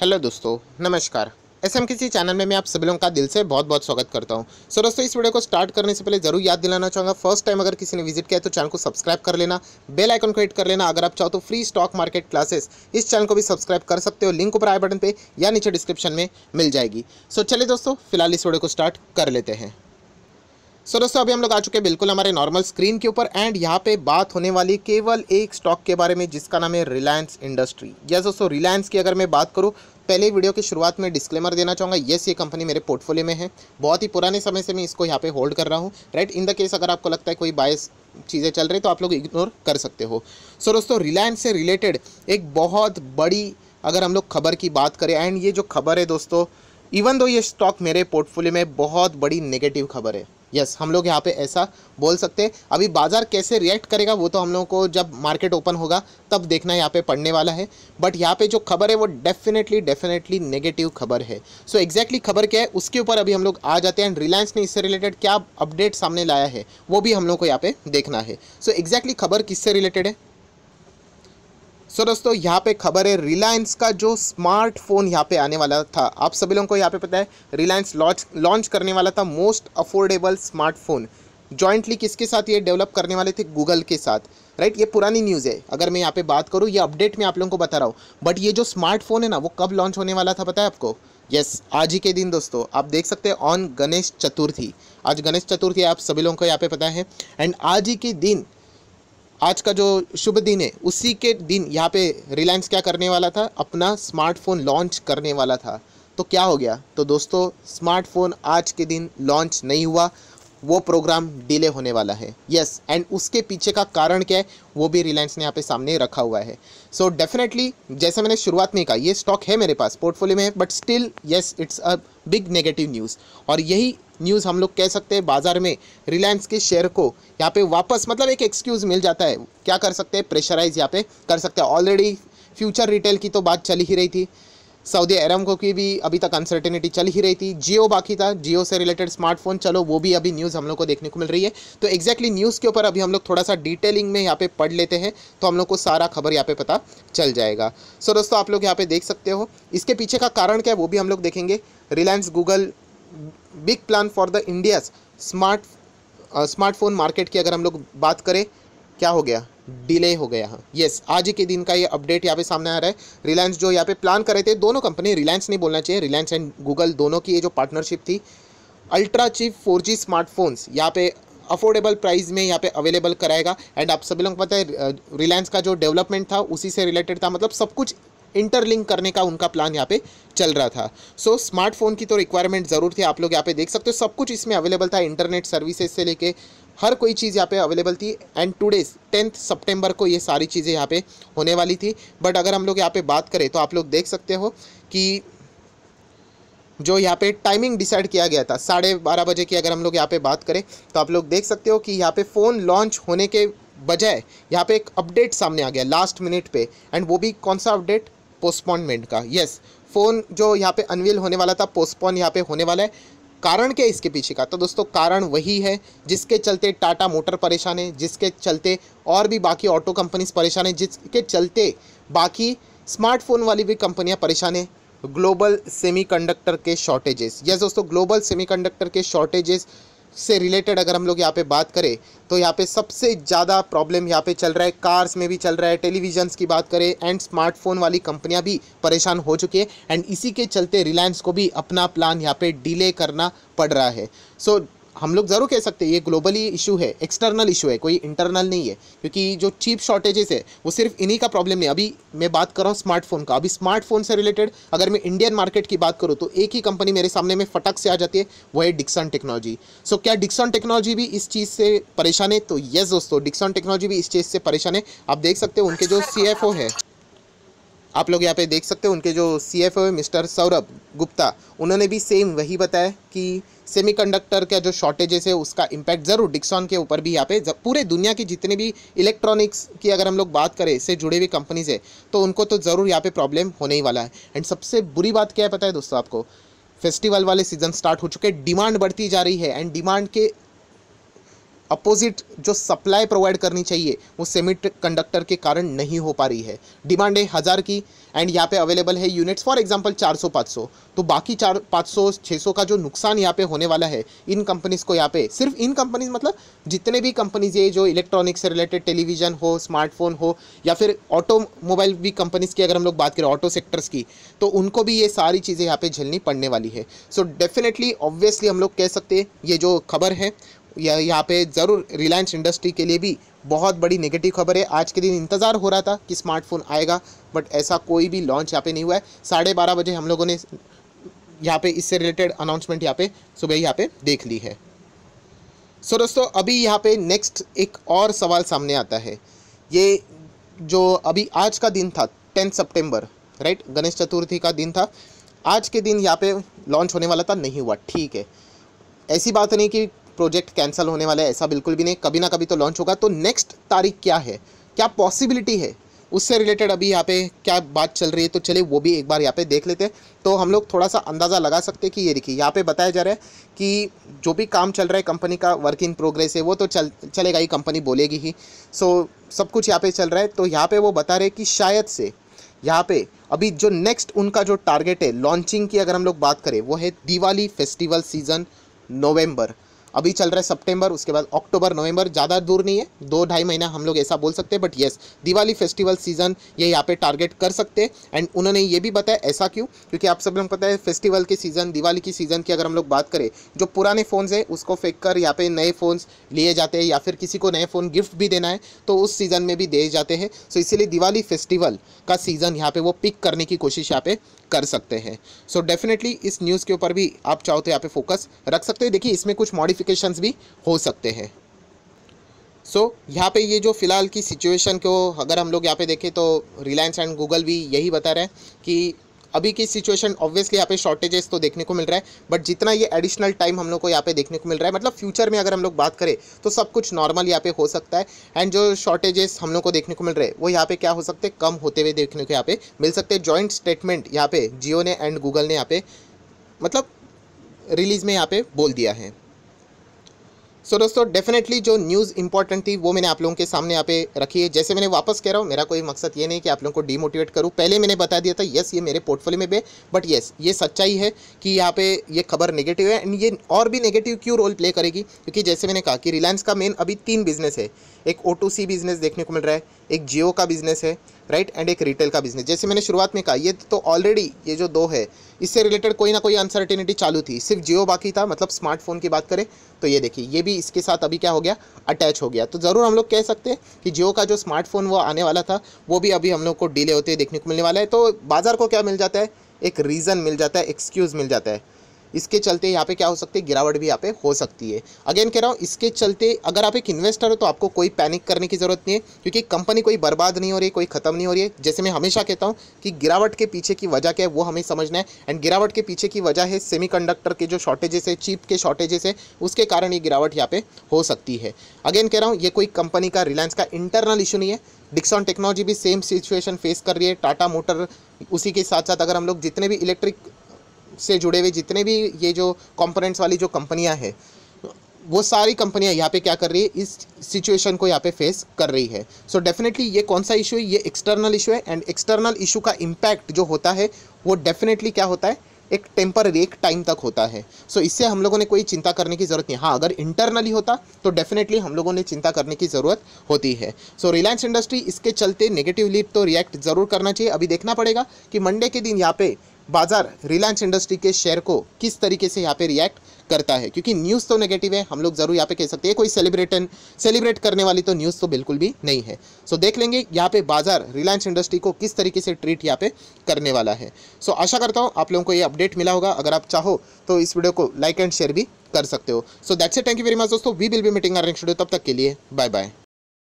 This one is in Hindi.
हेलो दोस्तों नमस्कार एस एम किसी चैनल में मैं आप सभी लोगों का दिल से बहुत बहुत स्वागत करता हूं सो so, दोस्तों इस वीडियो को स्टार्ट करने से पहले जरूर याद दिलाना चाहूँगा फर्स्ट टाइम अगर किसी ने विजिट किया तो चैनल को सब्सक्राइब कर लेना बेल आइकन को हिट कर लेना अगर आप चाहो तो फ्री स्टॉक मार्केट क्लासेस इस चैनल को भी सब्सक्राइब कर सकते हो लिंक ऊपर आए बटन पर या नीचे डिस्क्रिप्शन में मिल जाएगी सो so, चलिए दोस्तों फिलहाल इस वीडियो को स्टार्ट कर लेते हैं सो दोस्तों अभी हम लोग आ चुके हैं बिल्कुल हमारे नॉर्मल स्क्रीन के ऊपर एंड यहाँ पे बात होने वाली केवल एक स्टॉक के बारे में जिसका नाम है रिलायंस इंडस्ट्री यस दोस्तों रिलायंस की अगर मैं बात करूँ पहले वीडियो की शुरुआत में डिस्क्लेमर देना चाहूँगा येस ये कंपनी मेरे पोर्टफोलियो में है बहुत ही पुराने समय से मैं इसको यहाँ पे होल्ड कर रहा हूँ राइट इन द केस अगर आपको लगता है कोई बायस चीज़ें चल रही तो आप लोग इग्नोर कर सकते हो सो दोस्तों रिलायंस से रिलेटेड एक बहुत बड़ी अगर हम लोग खबर की बात करें एंड ये जो खबर है दोस्तों इवन दो ये स्टॉक मेरे पोर्टफोलियो में बहुत बड़ी नेगेटिव खबर है यस हम लोग यहाँ पे ऐसा बोल सकते हैं अभी बाज़ार कैसे रिएक्ट करेगा वो तो हम लोगों को जब मार्केट ओपन होगा तब देखना यहाँ पे पड़ने वाला है बट यहाँ पे जो खबर है वो डेफिनेटली डेफिनेटली नेगेटिव खबर है सो एग्जैक्टली खबर क्या है उसके ऊपर अभी हम लोग आ जाते हैं एंड रिलायंस ने इससे रिलेटेड क्या अपडेट सामने लाया है वो भी हम लोग को यहाँ पे देखना है सो एग्जैक्टली खबर किससे रिलेटेड है सो so, दोस्तों यहाँ पे खबर है रिलायंस का जो स्मार्टफोन यहाँ पे आने वाला था आप सभी लोगों को यहाँ पे पता है रिलायंस लॉन्च लॉन्च करने वाला था मोस्ट अफोर्डेबल स्मार्टफोन जॉइंटली किसके साथ ये डेवलप करने वाले थे गूगल के साथ राइट right? ये पुरानी न्यूज़ है अगर मैं यहाँ पे बात करूँ ये अपडेट मैं आप लोगों को बता रहा हूँ बट ये जो स्मार्टफोन है ना वो कब लॉन्च होने वाला था पता है आपको यस yes, आज ही के दिन दोस्तों आप देख सकते हैं ऑन गणेश चतुर्थी आज गणेश चतुर्थी आप सभी लोगों को यहाँ पे पता है एंड आज ही के दिन आज का जो शुभ दिन है उसी के दिन यहाँ पे रिलायंस क्या करने वाला था अपना स्मार्टफोन लॉन्च करने वाला था तो क्या हो गया तो दोस्तों स्मार्टफोन आज के दिन लॉन्च नहीं हुआ वो प्रोग्राम डिले होने वाला है यस yes, एंड उसके पीछे का कारण क्या है वो भी रिलायंस ने यहाँ पे सामने रखा हुआ है सो so, डेफिनेटली जैसे मैंने शुरुआत में कहा ये स्टॉक है मेरे पास पोर्टफोलियो में but still yes it's a big negative news और यही न्यूज़ हम लोग कह सकते हैं बाज़ार में रिलायंस के शेयर को यहाँ पे वापस मतलब एक एक्सक्यूज़ मिल जाता है क्या कर सकते हैं प्रेशराइज यहाँ पे कर सकते हैं ऑलरेडी फ्यूचर रिटेल की तो बात चली ही रही थी सऊदी अरब को की भी अभी तक अनसर्टेनिटी चल ही रही थी जियो बाकी था जियो से रिलेटेड स्मार्टफोन चलो वो भी अभी न्यूज़ हम लोग को देखने को मिल रही है तो exactly न्यूज़ के ऊपर अभी हम लोग थोड़ा सा डिटेलिंग में यहाँ पे पढ़ लेते हैं तो हम लोग को सारा खबर यहाँ पे पता चल जाएगा सो so, दोस्तों आप लोग यहाँ पे देख सकते हो इसके पीछे का कारण क्या है वो भी हम लोग देखेंगे Reliance Google big plan for the India's smart smartphone market की अगर हम लोग बात करें क्या हो गया डिले हो गया है यस आज के दिन का ये अपडेट यहाँ पे सामने आ रहा है रिलायंस जो यहाँ पे प्लान कर रहे थे दोनों कंपनी रिलायंस नहीं बोलना चाहिए रिलायंस एंड गूगल दोनों की ये जो पार्टनरशिप थी ultra cheap four G smartphones यहाँ पे अफोर्डेबल प्राइस में यहाँ पे अवेलेबल कराएगा एंड आप सभी लोग को पता है रिलायंस का जो डेवलपमेंट था उसी से रिलेटेड था मतलब सब कुछ इंटरलिंक करने का उनका प्लान यहाँ पे चल रहा था सो so, स्मार्टफोन की तो रिक्वायरमेंट ज़रूर थी आप लोग यहाँ पे देख सकते हो सब कुछ इसमें अवेलेबल था इंटरनेट सर्विसेज से लेके हर कोई चीज़ यहाँ पे अवेलेबल थी एंड टूडेज टेंथ सितंबर को ये सारी चीज़ें यहाँ पे होने वाली थी बट अगर हम लोग यहाँ पे बात करें तो आप लोग देख सकते हो कि जो यहाँ पे टाइमिंग डिसाइड किया गया था साढ़े बारह बजे की अगर हम लोग यहाँ पे बात करें तो आप लोग देख सकते हो कि यहाँ पे फ़ोन लॉन्च होने के बजाय यहाँ पे एक अपडेट सामने आ गया लास्ट मिनट पे एंड वो भी कौन सा अपडेट पोस्टपोनमेंट का यस yes, फ़ोन जो यहाँ पे अनवील होने वाला था पोस्टपोन यहाँ पे होने वाला है कारण क्या इसके पीछे का तो दोस्तों कारण वही है जिसके चलते टाटा मोटर परेशान है जिसके चलते और भी बाकी ऑटो कंपनीज परेशान है जिसके चलते बाकी स्मार्टफोन वाली भी कंपनियां परेशान है ग्लोबल सेमीकंडक्टर के शॉर्टेजेस यस दोस्तों ग्लोबल सेमीकंडक्टर के शॉर्टेजेस से रिलेटेड अगर हम लोग यहाँ पे बात करें तो यहाँ पे सबसे ज़्यादा प्रॉब्लम यहाँ पे चल रहा है कार्स में भी चल रहा है टेलीविजन्स की बात करें एंड स्मार्टफोन वाली कंपनियाँ भी परेशान हो चुकी है एंड इसी के चलते रिलायंस को भी अपना प्लान यहाँ पे डिले करना पड़ रहा है सो so, हम लोग ज़रूर कह सकते हैं ये ग्लोबली इशू है एक्सटर्नल इशू है कोई इंटरनल नहीं है क्योंकि जो चीप शॉर्टेजेस है वो सिर्फ इन्हीं का प्रॉब्लम नहीं अभी मैं बात कर रहा हूँ स्मार्टफोन का अभी स्मार्टफोन से रिलेटेड अगर मैं इंडियन मार्केट की बात करूँ तो एक ही कंपनी मेरे सामने में फटक से आ जाती है वो है डिक्सन टेक्नोलॉजी सो क्या डिक्सन टेक्नोलॉजी भी इस चीज़ से परेशान है तो येस दोस्तों डिक्सन टेक्नोलॉजी भी इस चीज़ से परेशान है आप देख सकते हो उनके जो सी है आप लोग यहाँ पे देख सकते हो उनके जो सी एफ है मिस्टर सौरभ गुप्ता उन्होंने भी सेम वही बताया कि सेमीकंडक्टर का जो शॉर्टेजेस है उसका इम्पैक्ट ज़रूर डिक्सॉन के ऊपर भी यहाँ पे पूरे दुनिया की जितने भी इलेक्ट्रॉनिक्स की अगर हम लोग बात करें इससे जुड़ी हुई कंपनीज है तो उनको तो ज़रूर यहाँ पे प्रॉब्लम होने ही वाला है एंड सबसे बुरी बात क्या है पता है दोस्तों आपको फेस्टिवल वाले सीज़न स्टार्ट हो चुके डिमांड बढ़ती जा रही है एंड डिमांड के अपोजिट जो सप्लाई प्रोवाइड करनी चाहिए वो सेमी कंडक्टर के कारण नहीं हो पा रही है डिमांड है हज़ार की एंड यहाँ पे अवेलेबल है यूनिट्स फॉर एग्जांपल 400 500 तो बाकी चार छः सौ का जो नुकसान यहाँ पे होने वाला है इन कंपनीज़ को यहाँ पे सिर्फ इन कंपनीज मतलब जितने भी कंपनीज ये जो इलेक्ट्रॉनिक्स से रिलेटेड टेलीविजन हो स्मार्टफोन हो या फिर ऑटोमोबाइल भी कंपनीज़ की अगर हम लोग बात करें ऑटो सेक्टर्स की तो उनको भी ये सारी चीज़ें यहाँ पर झेलनी पड़ने वाली है सो डेफिनेटली ऑब्वियसली हम लोग कह सकते हैं ये जो खबर है या यहाँ पे ज़रूर रिलायंस इंडस्ट्री के लिए भी बहुत बड़ी नेगेटिव खबर है आज के दिन इंतज़ार हो रहा था कि स्मार्टफोन आएगा बट ऐसा कोई भी लॉन्च यहाँ पे नहीं हुआ है साढ़े बारह बजे हम लोगों ने यहाँ पे इससे रिलेटेड अनाउंसमेंट यहाँ पे सुबह यहाँ पे देख ली है सो दोस्तों अभी यहाँ पे नेक्स्ट एक और सवाल सामने आता है ये जो अभी आज का दिन था tenth September right Ganesh Chaturthi का दिन था आज के दिन यहाँ पे लॉन्च होने वाला था नहीं हुआ ठीक है ऐसी बात नहीं कि प्रोजेक्ट कैंसिल होने वाला है ऐसा बिल्कुल भी नहीं कभी ना कभी तो लॉन्च होगा तो नेक्स्ट तारीख क्या है क्या पॉसिबिलिटी है उससे रिलेटेड अभी यहाँ पे क्या बात चल रही है तो चलिए वो भी एक बार यहाँ पे देख लेते हैं तो हम लोग थोड़ा सा अंदाज़ा लगा सकते हैं कि ये देखिए यहाँ पे बताया जा रहा है कि जो भी काम चल रहा है कंपनी का वर्क इन प्रोग्रेस है वो तो चल चलेगा ही कंपनी बोलेगी ही सो सब कुछ यहाँ पे चल रहा है तो यहाँ पर वो बता रहे कि शायद से यहाँ पर अभी जो नेक्स्ट उनका जो टारगेट है लॉन्चिंग की अगर हम लोग बात करें वो है दिवाली फेस्टिवल सीज़न नवम्बर अभी चल रहा है सितंबर उसके बाद अक्टूबर नवंबर ज़्यादा दूर नहीं है दो ढाई महीना हम लोग ऐसा बोल सकते हैं but yes Diwali festival season ये यहाँ पे टारगेट कर सकते हैं एंड उन्होंने ये भी बताया ऐसा क्यों क्योंकि आप सब लोग पता है फेस्टिवल की सीज़न दिवाली की सीज़न की अगर हम लोग बात करें जो पुराने फ़ोन्स है उसको फेंक कर यहाँ पे नए फ़ोन्स लिए जाते हैं या फिर किसी को नए फ़ोन गिफ्ट भी देना है तो उस सीज़न में भी दिए जाते हैं सो इसीलिए दिवाली फेस्टिवल का सीज़न यहाँ पर वो पिक करने की कोशिश यहाँ पे कर सकते हैं सो so डेफिनेटली इस न्यूज़ के ऊपर भी आप चाहो तो यहाँ पे फोकस रख सकते हैं देखिए इसमें कुछ मॉडिफिकेशंस भी हो सकते हैं सो so, यहाँ पे ये जो फ़िलहाल की सिचुएशन को अगर हम लोग यहाँ पे देखें तो रिलायंस एंड गूगल भी यही बता रहे हैं कि अभी की सिचुएशन ऑब्वियसली यहाँ पे शॉर्टेजेस तो देखने को मिल रहा है बट जितना ये एडिशनल टाइम हम लोग को यहाँ पे देखने को मिल रहा है मतलब फ्यूचर में अगर हम लोग बात करें तो सब कुछ नॉर्मल यहाँ पे हो सकता है एंड जो शॉर्टेजेस हम लोग को देखने को मिल रहे हैं वो यहाँ पे क्या हो सकते हैं कम होते हुए देखने को यहाँ पे मिल सकते हैं जॉइंट स्टेटमेंट यहाँ पे जियो ने एंड गूगल ने यहाँ पे मतलब रिलीज़ में यहाँ पे बोल दिया है सो दोस्तों डेफिनेटली जो न्यूज़ इंपॉर्टेंट थी वो मैंने आप लोगों के सामने यहाँ पे रखी है जैसे मैंने वापस कह रहा हूँ मेरा कोई मकसद ये नहीं कि आप लोगों को डीमोटिवेट करूँ पहले मैंने बता दिया था यस ये मेरे पोर्टफोलियो में भी बट येस ये सच्चाई है कि यहाँ पे ये खबर नेगेटिव है एंड ये और भी नेगेटिव क्यों रोल प्ले करेगी क्योंकि जैसे मैंने कहा कि रिलायंस का मेन अभी तीन बिजनेस है एक ओ बिजनेस देखने को मिल रहा है एक जियो का बिज़नेस है राइट एंड एक रिटेल का बिज़नेस जैसे मैंने शुरुआत में कहा ये तो ऑलरेडी ये जो दो है इससे रिलेटेड कोई ना कोई अनसर्टेनिटी चालू थी सिर्फ जियो बाकी था मतलब स्मार्टफोन की बात करें तो ये देखिए ये भी इसके साथ अभी क्या हो गया अटैच हो गया तो ज़रूर हम लोग कह सकते हैं कि जियो का जो स्मार्टफोन वो आने वाला था वो भी अभी हम लोग को डिले होते देखने को मिलने वाला है तो बाज़ार को क्या मिल जाता है एक रीज़न मिल जाता है एक्सक्यूज़ मिल जाता है इसके चलते यहाँ पे क्या हो सकती है गिरावट भी यहाँ पे हो सकती है अगेन कह रहा हूँ इसके चलते अगर आप एक इन्वेस्टर हो तो आपको कोई पैनिक करने की ज़रूरत नहीं है क्योंकि कंपनी कोई बर्बाद नहीं हो रही है कोई ख़त्म नहीं हो रही है जैसे मैं हमेशा कहता हूँ कि गिरावट के पीछे की वजह क्या है वो हमें समझना है एंड गिरावट के पीछे की वजह है सेमी के जो शॉर्टेजेस है चीप के शॉर्टेजेस है उसके कारण ये गिरावट यहाँ पे हो सकती है अगेन कह रहा हूँ ये कोई कंपनी का रिलायंस का इंटरनल इशू नहीं है डिक्सॉन टेक्नोलॉजी भी सेम सिचुएशन फेस कर रही है टाटा मोटर उसी के साथ साथ अगर हम लोग जितने भी इलेक्ट्रिक से जुड़े हुए जितने भी ये जो कंपोनेंट्स वाली जो कंपनियां हैं वो सारी कंपनियां यहाँ पे क्या कर रही है इस सिचुएशन को यहाँ पे फेस कर रही है सो so डेफिनेटली ये कौन सा इशू है ये एक्सटर्नल इशू है एंड एक्सटर्नल इशू का इम्पैक्ट जो होता है वो डेफिनेटली क्या होता है एक टेम्पररी एक टाइम तक होता है सो so, इससे हम लोगों ने कोई चिंता करने की ज़रूरत नहीं हाँ अगर इंटरनली होता तो डेफिनेटली हम लोगों ने चिंता करने की ज़रूरत होती है सो रिलायंस इंडस्ट्री इसके चलते नेगेटिवली तो रिएक्ट ज़रूर करना चाहिए अभी देखना पड़ेगा कि मंडे के दिन यहाँ पे बाजार रिलायंस इंडस्ट्री के शेयर को किस तरीके से यहाँ पे रिएक्ट करता है क्योंकि न्यूज़ तो नेगेटिव है हम लोग जरूर यहाँ पे कह सकते हैं कोई सेलिब्रेटन सेलिब्रेट करने वाली तो न्यूज़ तो बिल्कुल भी नहीं है सो देख लेंगे यहाँ पे बाजार रिलायंस इंडस्ट्री को किस तरीके से ट्रीट यहाँ पे करने वाला है सो आशा करता हूँ आप लोगों को ये अपडेट मिला होगा अगर आप चाहो तो इस वीडियो को लाइक एंड शेयर भी कर सकते हो so that's a thank you very much दोस्तों we will be meeting our next video तब तक के लिए बाय बाय